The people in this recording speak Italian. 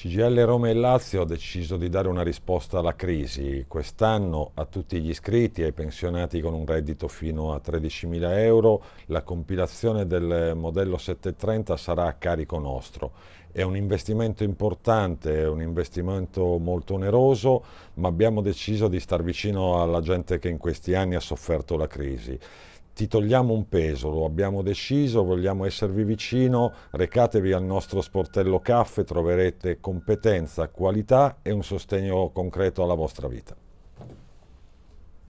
CGL Roma e Lazio ha deciso di dare una risposta alla crisi quest'anno a tutti gli iscritti e ai pensionati con un reddito fino a 13.000 euro. La compilazione del modello 730 sarà a carico nostro. È un investimento importante, è un investimento molto oneroso, ma abbiamo deciso di star vicino alla gente che in questi anni ha sofferto la crisi ti togliamo un peso, lo abbiamo deciso, vogliamo esservi vicino, recatevi al nostro sportello CAF, troverete competenza, qualità e un sostegno concreto alla vostra vita.